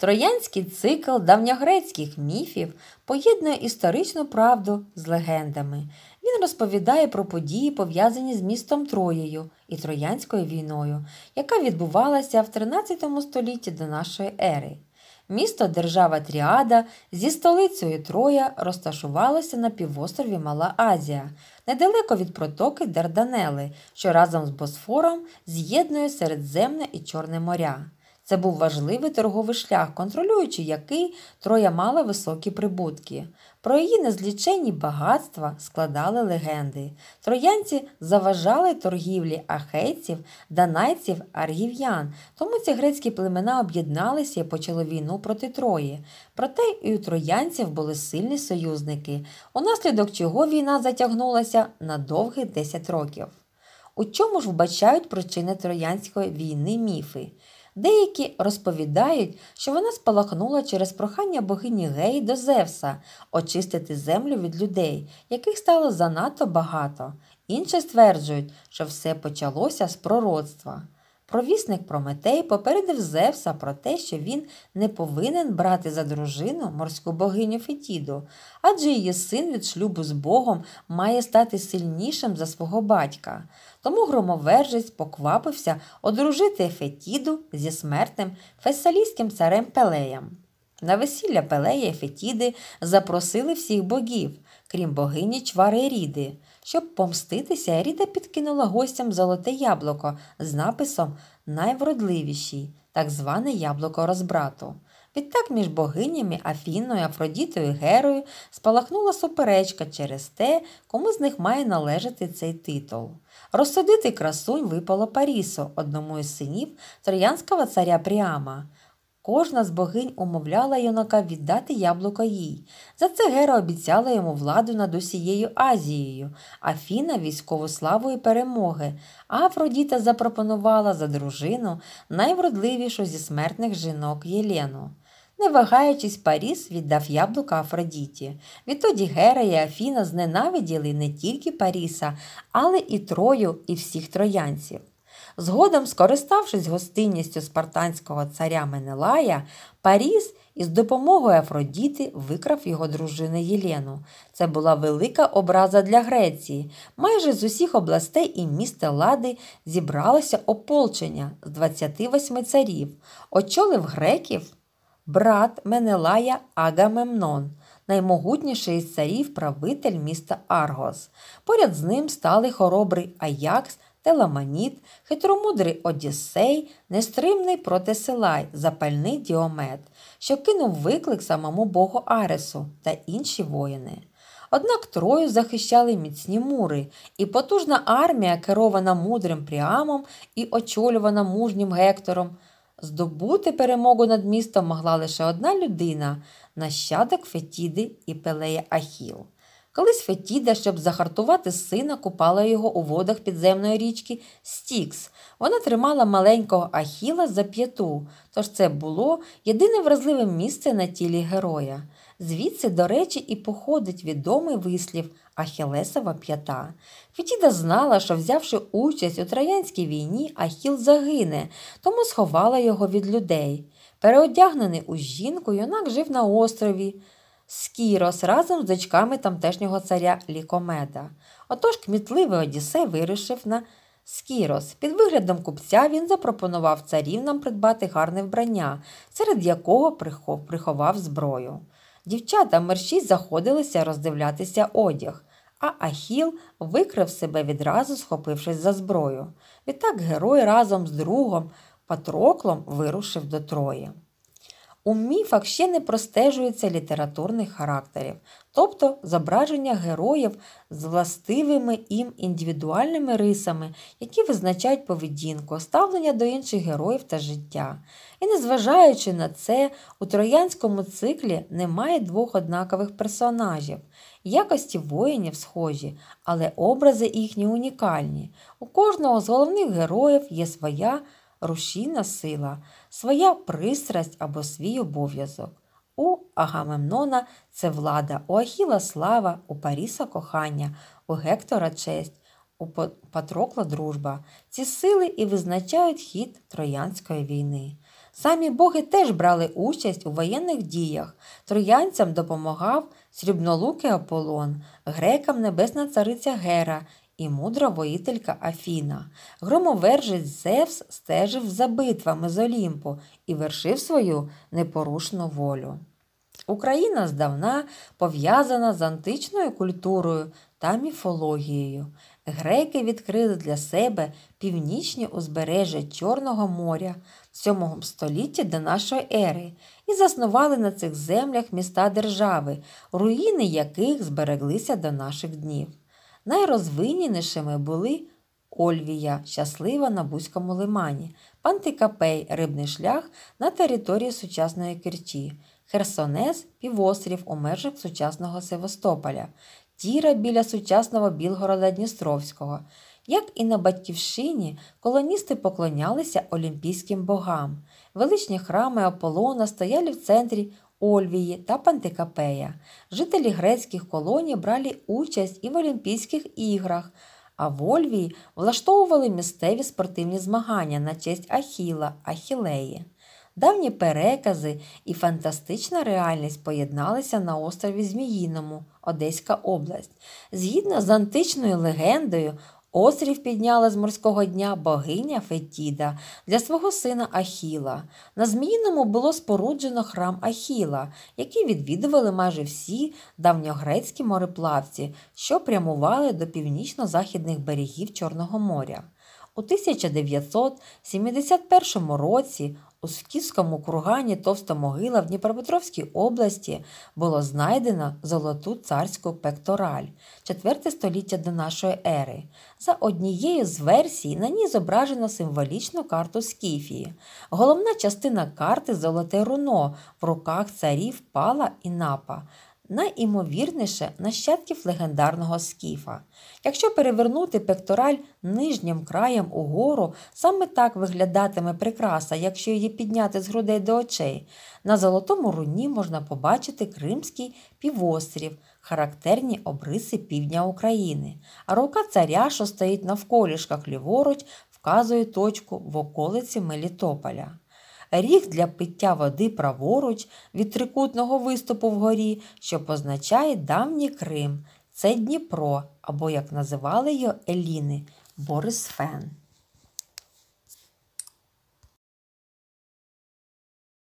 Троянський цикл давньогрецьких міфів поєднує історичну правду з легендами. Він розповідає про події, пов'язані з містом Троєю і Троянською війною, яка відбувалася в 13 столітті до нашої ери. Місто держава Тріада зі столицею Троя розташувалося на півострові Мала Азія, недалеко від протоки Дарданели, що разом з Босфором з'єднує Середземне і Чорне моря. Це був важливий торговий шлях, контролюючи який Троя мала високі прибутки. Про її незліченні багатства складали легенди. Троянці заважали торгівлі ахейців, данайців, аргів'ян, тому ці грецькі племена об'єдналися і почали війну проти Трої. Проте і у троянців були сильні союзники, унаслідок чого війна затягнулася на довгих 10 років. У чому ж вбачають причини Троянської війни міфи? Деякі розповідають, що вона спалахнула через прохання богині Геї до Зевса очистити землю від людей, яких стало занадто багато. Інші стверджують, що все почалося з пророцтва. Провісник Прометей попередив Зевса про те, що він не повинен брати за дружину морську богиню Фетіду, адже її син від шлюбу з Богом має стати сильнішим за свого батька. Тому громовержець поквапився одружити Фетіду зі смертним фессалійським царем Пелеєм. На весілля Пелея і Фетіди запросили всіх богів, крім богині чвари Ріди. Щоб помститися, Ріда підкинула гостям золоте яблуко з написом Найвродливіший, так зване яблуко розбрату. Відтак між богинями Афіною, Афродітою, Герою спалахнула суперечка через те, кому з них має належати цей титул. Розсудити красунь випало Парісу, одному із синів троянського царя Пріама. Кожна з богинь умовляла юнака віддати яблуко їй. За це Гера обіцяла йому владу над усією Азією, Афіна військову славу і перемоги, а Афродіта запропонувала за дружину найвродливішу зі смертних жінок Єлену. Не вагаючись, Паріс віддав яблука Афродіті. Відтоді Гера і Афіна зненавиділи не тільки Паріса, але і Трою, і всіх троянців. Згодом, скориставшись гостинністю спартанського царя Менелая, Паріс із допомогою Афродіти викрав його дружину Єлену. Це була велика образа для Греції. Майже з усіх областей і міста Лади зібралося ополчення з 28 царів, очолив греків брат Менелая Агамемнон. Наймогутніший із царів правитель міста Аргос. Поряд з ним стали хоробрий Аякс Теламаніт, хитромудрий Одіссей, нестримний протисилай, запальний діомет, що кинув виклик самому богу Аресу та інші воїни. Однак Трою захищали міцні мури, і потужна армія, керована мудрим Пріамом і очолювана мужнім Гектором. Здобути перемогу над містом могла лише одна людина нащадок Фетіди і Пелея Ахіл. Колись Фетіда, щоб захартувати сина, купала його у водах підземної річки Стікс. Вона тримала маленького Ахіла за п'яту, тож це було єдине вразливе місце на тілі героя. Звідси, до речі, і походить відомий вислів Ахілесова п'ята. Фетіда знала, що, взявши участь у Троянській війні, Ахіл загине, тому сховала його від людей. Переодягнений у жінку, юнак жив на острові. Скірос разом з дочками тамтешнього царя Лікомеда. Отож кмітливий Одіссей вирішив на Скірос. Під виглядом купця він запропонував царів нам придбати гарне вбрання, серед якого приховав зброю. Дівчата мерщій заходилися роздивлятися одяг, а Ахіл викрив себе відразу, схопившись за зброю. Відтак герой разом з другом Патроклом вирушив до Трої. У міфах ще не простежується літературних характерів, тобто зображення героїв з властивими їм індивідуальними рисами, які визначають поведінку, ставлення до інших героїв та життя. І незважаючи на це, у троянському циклі немає двох однакових персонажів. Якості воїнів схожі, але образи їхні унікальні. У кожного з головних героїв є своя рушійна сила, своя пристрасть або свій обов'язок. У Агамемнона це влада, у Ахіла слава, у Паріса кохання, у Гектора честь, у Патрокла дружба. Ці сили і визначають хід Троянської війни. Самі боги теж брали участь у воєнних діях. Троянцям допомагав срібнолукий Аполлон, грекам небесна цариця Гера і мудра воїтелька Афіна. Громовержець Зевс стежив за битвами з Олімпу і вершив свою непорушну волю. Україна здавна пов'язана з античною культурою та міфологією. Греки відкрили для себе північні узбережжя Чорного моря в 7 столітті до нашої ери і заснували на цих землях міста держави, руїни яких збереглися до наших днів. Найрозвиненішими були Ольвія, щаслива на Бузькому лимані, Пантикапей, рибний шлях на території сучасної Керчі, Херсонес півострів у межах сучасного Севастополя, Тіра біля сучасного Білгорода Дністровського. Як і на Батьківщині, колоністи поклонялися олімпійським богам. Величні храми Аполлона стояли в центрі Ольвії та Пантикапея. Жителі грецьких колоній брали участь і в Олімпійських іграх, а в Ольвії влаштовували місцеві спортивні змагання на честь Ахіла, Ахілеї. Давні перекази і фантастична реальність поєдналися на острові Зміїному, Одеська область. Згідно з античною легендою, Острів підняла з морського дня богиня Фетіда для свого сина Ахіла. На Зміїному було споруджено храм Ахіла, який відвідували майже всі давньогрецькі мореплавці, що прямували до північно-західних берегів Чорного моря. У 1971 році у Суківському кургані товста могила в Дніпропетровській області було знайдено золоту царську пектораль 4 століття до нашої ери. За однією з версій на ній зображено символічну карту Скіфії. Головна частина карти золоте руно в руках царів Пала і Напа найімовірніше нащадків легендарного скіфа. Якщо перевернути пектораль нижнім краєм угору, саме так виглядатиме прикраса, якщо її підняти з грудей до очей. На золотому руні можна побачити Кримський півострів, характерні обриси півдня України. А рука царя, що стоїть навколішках ліворуч, вказує точку в околиці Мелітополя ріг для пиття води праворуч від трикутного виступу вгорі, що позначає давній Крим. Це Дніпро, або як називали його Еліни Борисфен.